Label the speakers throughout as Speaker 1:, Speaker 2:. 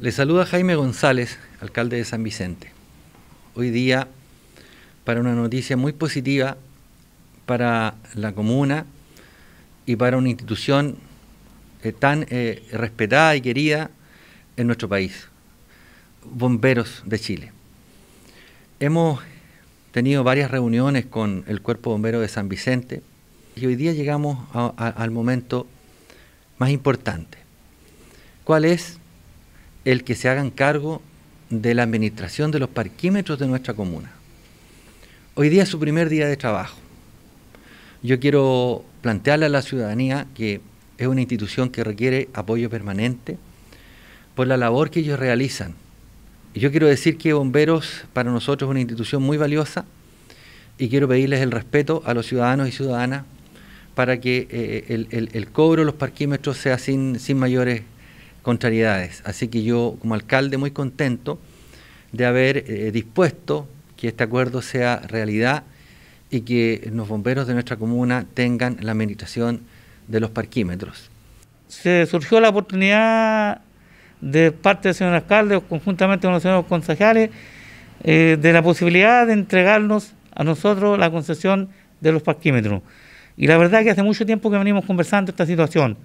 Speaker 1: Le saluda Jaime González, alcalde de San Vicente. Hoy día, para una noticia muy positiva para la comuna y para una institución eh, tan eh, respetada y querida en nuestro país, Bomberos de Chile. Hemos tenido varias reuniones con el Cuerpo Bombero de San Vicente y hoy día llegamos al momento más importante. ¿Cuál es? el que se hagan cargo de la administración de los parquímetros de nuestra comuna. Hoy día es su primer día de trabajo. Yo quiero plantearle a la ciudadanía que es una institución que requiere apoyo permanente por la labor que ellos realizan. yo quiero decir que Bomberos para nosotros es una institución muy valiosa y quiero pedirles el respeto a los ciudadanos y ciudadanas para que eh, el, cobro de los parquímetros sea sin, sin mayores contrariedades. Así que yo, como alcalde, muy contento de haber eh, dispuesto que este acuerdo sea realidad y que los bomberos de nuestra comuna tengan la administración
Speaker 2: de los parquímetros. Se surgió la oportunidad de parte del señor alcalde, conjuntamente con los señores concejales, eh, de la posibilidad de entregarnos a nosotros la concesión de los parquímetros. Y la verdad es que hace mucho tiempo que venimos conversando esta situación.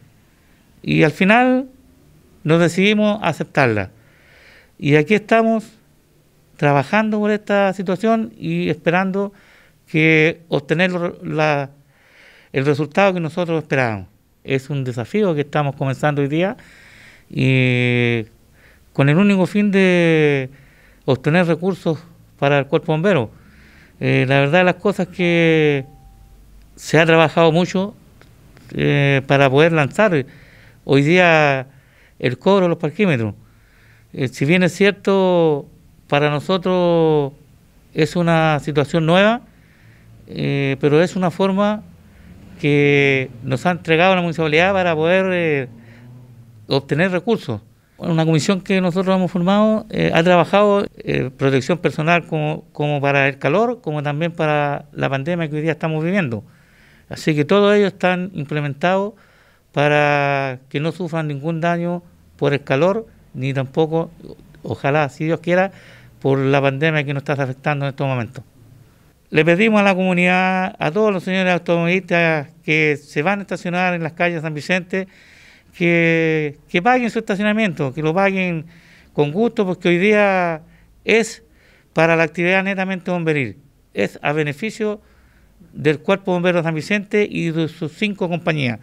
Speaker 2: Y al final nos decidimos aceptarla. Y aquí estamos trabajando por esta situación y esperando que obtener el resultado que nosotros esperábamos. Es un desafío que estamos comenzando hoy día y con el único fin de obtener recursos para el cuerpo bombero. Eh, la verdad las cosas que se ha trabajado mucho eh, para poder lanzar. Hoy día el cobro de los parquímetros. Eh, si bien es cierto, para nosotros es una situación nueva, eh, pero es una forma que nos ha entregado la municipalidad para poder eh, obtener recursos. Una comisión que nosotros hemos formado ha trabajado protección personal como, para el calor, como también para la pandemia que hoy día estamos viviendo. Así que todo ello están implementados para que no sufran ningún daño por el calor, ni tampoco, ojalá, si Dios quiera, por la pandemia que nos está afectando en estos momentos. Le pedimos a la comunidad, a todos los señores automovilistas que se van a estacionar en las calles de San Vicente, que, que paguen su estacionamiento, que lo paguen con gusto, porque hoy día es para la actividad netamente bomberil, es a beneficio del Cuerpo Bombero de San Vicente y de sus cinco compañías.